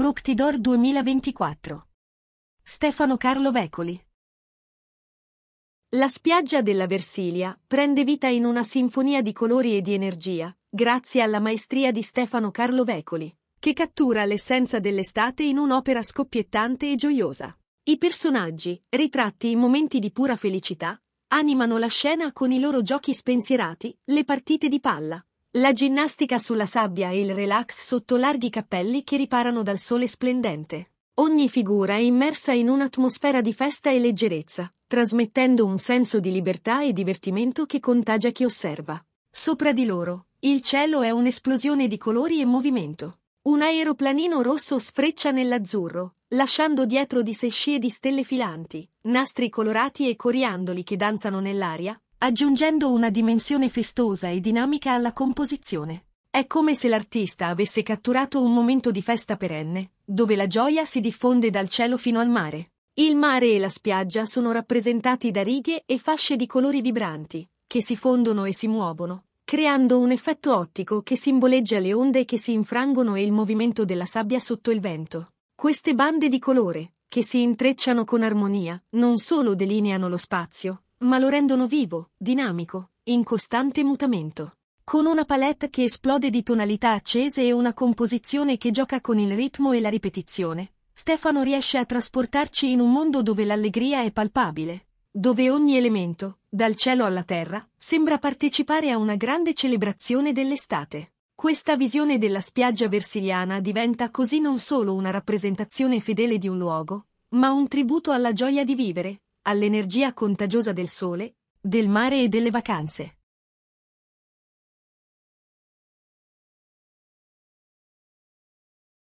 Fructidor 2024. Stefano Carlo Vecoli. La spiaggia della Versilia prende vita in una sinfonia di colori e di energia, grazie alla maestria di Stefano Carlo Vecoli, che cattura l'essenza dell'estate in un'opera scoppiettante e gioiosa. I personaggi, ritratti in momenti di pura felicità, animano la scena con i loro giochi spensierati, le partite di palla, la ginnastica sulla sabbia e il relax sotto larghi cappelli che riparano dal sole splendente. Ogni figura è immersa in un'atmosfera di festa e leggerezza, trasmettendo un senso di libertà e divertimento che contagia chi osserva. Sopra di loro, il cielo è un'esplosione di colori e movimento. Un aeroplanino rosso sfreccia nell'azzurro, lasciando dietro di sé scie di stelle filanti, nastri colorati e coriandoli che danzano nell'aria, aggiungendo una dimensione festosa e dinamica alla composizione. È come se l'artista avesse catturato un momento di festa perenne, dove la gioia si diffonde dal cielo fino al mare. Il mare e la spiaggia sono rappresentati da righe e fasce di colori vibranti, che si fondono e si muovono, creando un effetto ottico che simboleggia le onde che si infrangono e il movimento della sabbia sotto il vento. Queste bande di colore, che si intrecciano con armonia, non solo delineano lo spazio, ma lo rendono vivo, dinamico, in costante mutamento. Con una palette che esplode di tonalità accese e una composizione che gioca con il ritmo e la ripetizione, Stefano riesce a trasportarci in un mondo dove l'allegria è palpabile, dove ogni elemento, dal cielo alla terra, sembra partecipare a una grande celebrazione dell'estate. Questa visione della spiaggia versiliana diventa così non solo una rappresentazione fedele di un luogo, ma un tributo alla gioia di vivere, all'energia contagiosa del sole, del mare e delle vacanze.